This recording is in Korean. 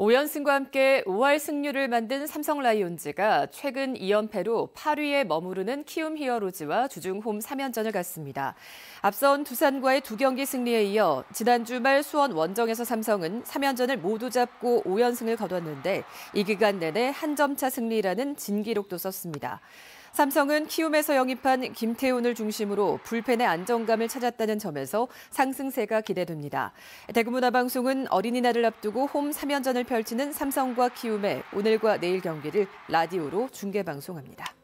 5연승과 함께 5할 승률을 만든 삼성 라이온즈가 최근 2연패로 8위에 머무르는 키움 히어로즈와 주중홈 3연전을 갔습니다. 앞선 두산과의 두 경기 승리에 이어 지난주 말 수원 원정에서 삼성은 3연전을 모두 잡고 5연승을 거뒀는데 이 기간 내내 한 점차 승리라는 진기록도 썼습니다. 삼성은 키움에서 영입한 김태훈을 중심으로 불펜의 안정감을 찾았다는 점에서 상승세가 기대됩니다. 대구문화방송은 어린이날을 앞두고 홈 3연전을 펼치는 삼성과 키움의 오늘과 내일 경기를 라디오로 중계방송합니다.